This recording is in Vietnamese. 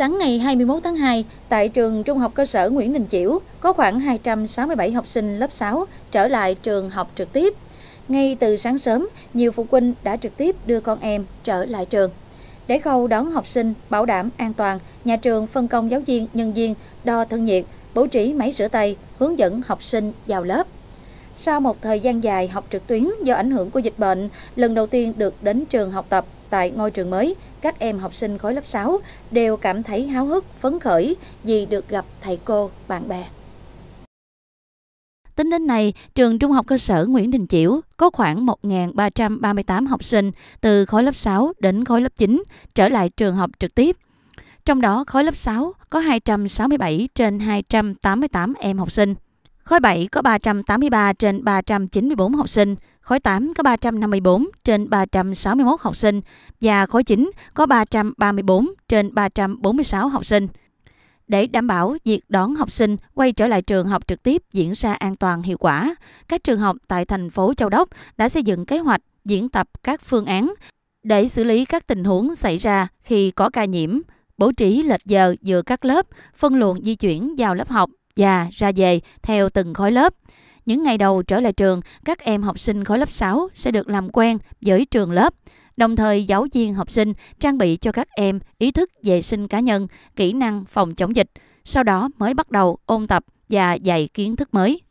Sáng ngày 21 tháng 2, tại trường Trung học cơ sở Nguyễn Đình Chiểu, có khoảng 267 học sinh lớp 6 trở lại trường học trực tiếp. Ngay từ sáng sớm, nhiều phụ huynh đã trực tiếp đưa con em trở lại trường. Để khâu đón học sinh, bảo đảm an toàn, nhà trường phân công giáo viên, nhân viên, đo thân nhiệt, bố trí máy rửa tay, hướng dẫn học sinh vào lớp. Sau một thời gian dài học trực tuyến do ảnh hưởng của dịch bệnh, lần đầu tiên được đến trường học tập, tại ngôi trường mới, các em học sinh khối lớp 6 đều cảm thấy háo hức, phấn khởi vì được gặp thầy cô, bạn bè. Tính đến nay, trường Trung học cơ sở Nguyễn Đình Chiểu có khoảng 1.338 học sinh từ khối lớp 6 đến khối lớp 9 trở lại trường học trực tiếp. Trong đó, khối lớp 6 có 267 trên 288 em học sinh. Khối 7 có 383 trên 394 học sinh, khối 8 có 354 trên 361 học sinh và khối 9 có 334 trên 346 học sinh. Để đảm bảo việc đón học sinh quay trở lại trường học trực tiếp diễn ra an toàn hiệu quả, các trường học tại thành phố Châu Đốc đã xây dựng kế hoạch diễn tập các phương án để xử lý các tình huống xảy ra khi có ca nhiễm, bố trí lệch giờ giữa các lớp, phân luồng di chuyển vào lớp học và ra về theo từng khối lớp. Những ngày đầu trở lại trường, các em học sinh khối lớp 6 sẽ được làm quen với trường lớp. Đồng thời, giáo viên học sinh trang bị cho các em ý thức vệ sinh cá nhân, kỹ năng phòng chống dịch, sau đó mới bắt đầu ôn tập và dạy kiến thức mới.